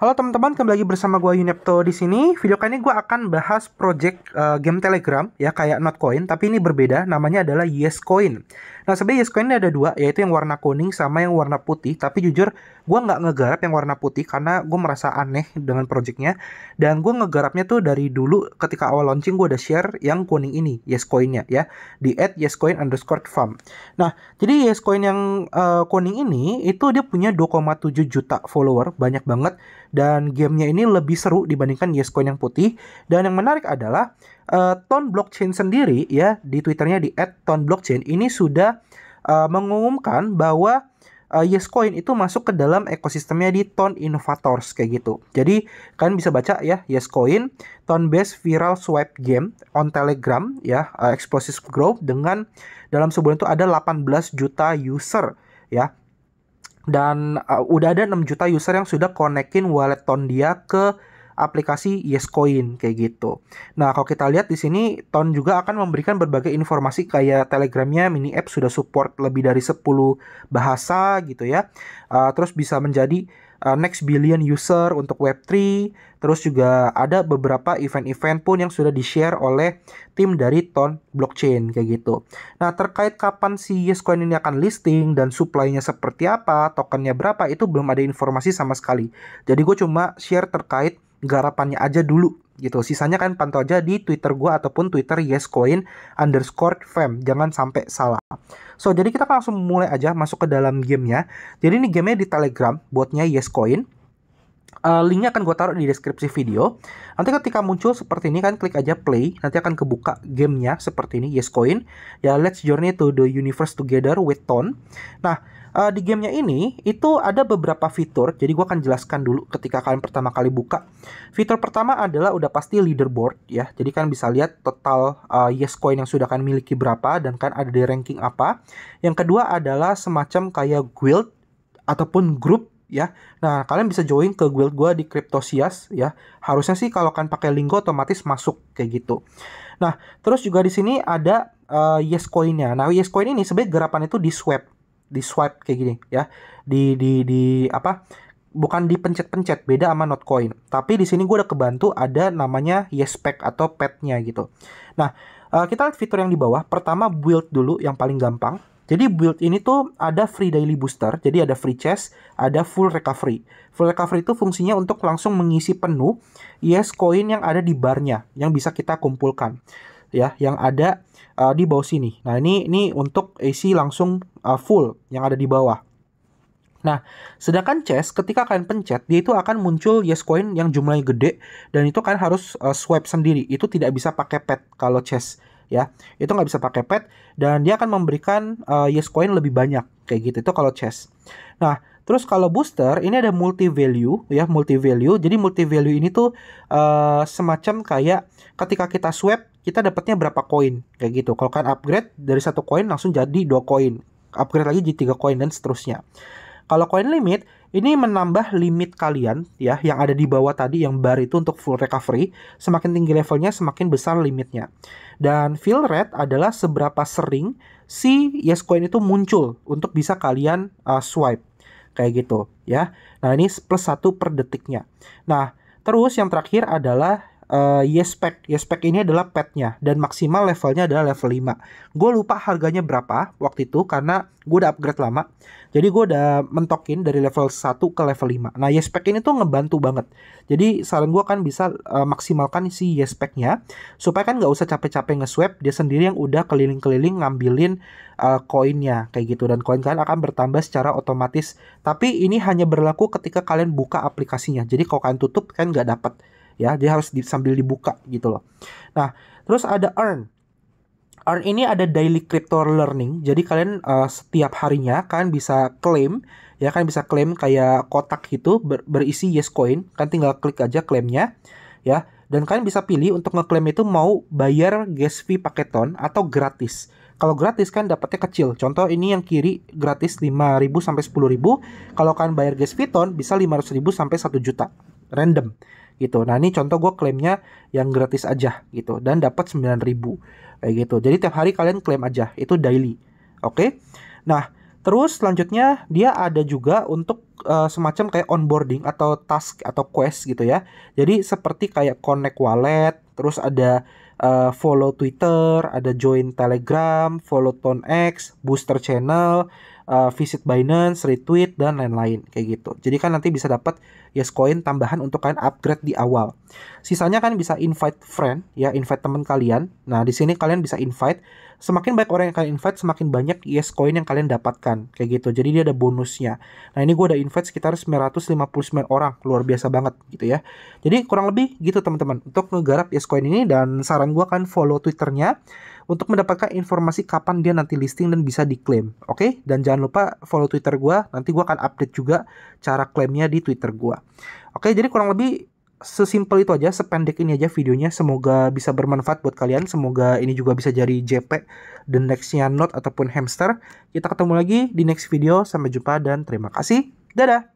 Halo teman-teman, kembali lagi bersama gue Yunepto di sini. Video kali ini gue akan bahas project uh, game Telegram ya kayak Notcoin, tapi ini berbeda namanya adalah YesCoin. Nah sebenarnya Coin ini ada dua, yaitu yang warna kuning sama yang warna putih. Tapi jujur, gue nggak ngegarap yang warna putih karena gue merasa aneh dengan projectnya. Dan gue ngegarapnya tuh dari dulu ketika awal launching gue udah share yang kuning ini, Yescoinnya ya. Di at Yescoin underscore farm. Nah, jadi Yescoin yang uh, kuning ini, itu dia punya 2,7 juta follower, banyak banget. Dan gamenya ini lebih seru dibandingkan Yescoin yang putih. Dan yang menarik adalah uh, Ton Blockchain sendiri ya di Twitternya di @tonblockchain ini sudah uh, mengumumkan bahwa uh, Yescoin itu masuk ke dalam ekosistemnya di Ton Innovators kayak gitu. Jadi kalian bisa baca ya Yescoin Ton Base Viral Swipe Game on Telegram ya uh, explosive growth dengan dalam sebulan itu ada 18 juta user ya. Dan uh, udah ada 6 juta user yang sudah konekin wallet Ton dia ke aplikasi Yescoin kayak gitu. Nah, kalau kita lihat di sini Ton juga akan memberikan berbagai informasi kayak Telegramnya mini app sudah support lebih dari 10 bahasa gitu ya. Uh, terus bisa menjadi uh, next billion user untuk Web3. Terus juga ada beberapa event-event pun yang sudah di-share oleh tim dari Ton Blockchain kayak gitu. Nah, terkait kapan si Yescoin ini akan listing dan supply-nya seperti apa, tokennya berapa, itu belum ada informasi sama sekali. Jadi gue cuma share terkait garapannya aja dulu gitu. Sisanya kan pantau aja di Twitter gue ataupun Twitter yescoin underscore fam. Jangan sampai salah. So, jadi kita langsung mulai aja masuk ke dalam gamenya. Jadi ini gamenya di Telegram, buatnya yescoin. Uh, linknya akan gue taruh di deskripsi video. Nanti ketika muncul seperti ini kan klik aja play. Nanti akan kebuka gamenya seperti ini, yescoin. Ya, let's journey to the universe together with Ton. Nah, uh, di gamenya ini itu ada beberapa fitur. Jadi gue akan jelaskan dulu ketika kalian pertama kali buka. Fitur pertama adalah udah pasti leaderboard ya. Jadi kan bisa lihat total uh, yes coin yang sudah kalian miliki berapa dan kan ada di ranking apa. Yang kedua adalah semacam kayak guild ataupun grup ya. Nah, kalian bisa join ke guild gue di Cryptosias ya. Harusnya sih kalau kan pakai linggo otomatis masuk kayak gitu. Nah, terus juga di sini ada uh, yes coin-nya. Nah, yes coin ini sebenarnya gerapan itu di swap di swipe kayak gini ya di di di apa bukan dipencet-pencet beda sama not coin tapi di sini gue udah kebantu ada namanya yes pack atau petnya gitu nah eh, kita lihat fitur yang di bawah pertama build dulu yang paling gampang jadi build ini tuh ada free daily booster, jadi ada free chest, ada full recovery. Full recovery itu fungsinya untuk langsung mengisi penuh yes coin yang ada di barnya, yang bisa kita kumpulkan ya yang ada uh, di bawah sini. Nah, ini ini untuk AC langsung uh, full yang ada di bawah. Nah, sedangkan chess ketika kalian pencet, dia itu akan muncul yes coin yang jumlahnya gede dan itu kalian harus uh, swipe sendiri. Itu tidak bisa pakai pet kalau chess ya. Itu nggak bisa pakai pet dan dia akan memberikan uh, yes coin lebih banyak kayak gitu. Itu kalau chess. Nah, terus kalau booster ini ada multi value ya, multi value. Jadi multi value ini tuh uh, semacam kayak ketika kita swipe kita dapatnya berapa koin kayak gitu. Kalau kalian upgrade dari satu koin langsung jadi dua koin, upgrade lagi jadi tiga koin dan seterusnya. Kalau koin limit ini menambah limit kalian ya yang ada di bawah tadi yang bar itu untuk full recovery. Semakin tinggi levelnya semakin besar limitnya. Dan fill rate adalah seberapa sering si yes coin itu muncul untuk bisa kalian uh, swipe kayak gitu ya. Nah ini plus satu per detiknya. Nah terus yang terakhir adalah uh, eh, Yespec. Yespec ini adalah petnya dan maksimal levelnya adalah level 5. Gue lupa harganya berapa waktu itu karena gue udah upgrade lama. Jadi gue udah mentokin dari level 1 ke level 5. Nah Yespec ini tuh ngebantu banget. Jadi saran gue kan bisa uh, maksimalkan si Yespecnya supaya kan nggak usah capek-capek nge-swap dia sendiri yang udah keliling-keliling ngambilin uh, koinnya kayak gitu dan koin kalian akan bertambah secara otomatis. Tapi ini hanya berlaku ketika kalian buka aplikasinya. Jadi kalau kalian tutup kan nggak dapat ya dia harus di, sambil dibuka gitu loh nah terus ada earn earn ini ada daily crypto learning jadi kalian uh, setiap harinya kan bisa klaim. ya kan bisa klaim kayak kotak gitu ber, berisi yes coin kan tinggal klik aja klaimnya, ya dan kalian bisa pilih untuk ngeklaim itu mau bayar gas fee paketon atau gratis kalau gratis kan dapatnya kecil. Contoh ini yang kiri gratis 5.000 sampai 10.000. Kalau kalian bayar gas fee Viton bisa 500.000 sampai 1 juta. Random gitu. Nah, ini contoh gue klaimnya yang gratis aja gitu dan dapat 9000 kayak gitu. Jadi tiap hari kalian klaim aja, itu daily. Oke. Okay? Nah, terus selanjutnya dia ada juga untuk uh, semacam kayak onboarding atau task atau quest gitu ya. Jadi seperti kayak connect wallet, terus ada uh, follow Twitter, ada join Telegram, follow Tone X, booster channel, uh, visit Binance, retweet dan lain-lain kayak gitu. Jadi kan nanti bisa dapat yes coin tambahan untuk kalian upgrade di awal. Sisanya kan bisa invite friend ya, invite teman kalian. Nah, di sini kalian bisa invite semakin banyak orang yang kalian invite, semakin banyak yes coin yang kalian dapatkan. Kayak gitu. Jadi dia ada bonusnya. Nah, ini gue ada invite sekitar 959 orang. Luar biasa banget gitu ya. Jadi kurang lebih gitu teman-teman. Untuk ngegarap yes coin ini dan saran gue kan follow Twitternya untuk mendapatkan informasi kapan dia nanti listing dan bisa diklaim. Oke, okay? dan jangan lupa follow Twitter gue. Nanti gue akan update juga cara klaimnya di Twitter gue. Oke, okay, jadi kurang lebih sesimpel itu aja, sependek ini aja videonya. Semoga bisa bermanfaat buat kalian. Semoga ini juga bisa jadi JP, the nextnya note ataupun hamster. Kita ketemu lagi di next video. Sampai jumpa dan terima kasih. Dadah!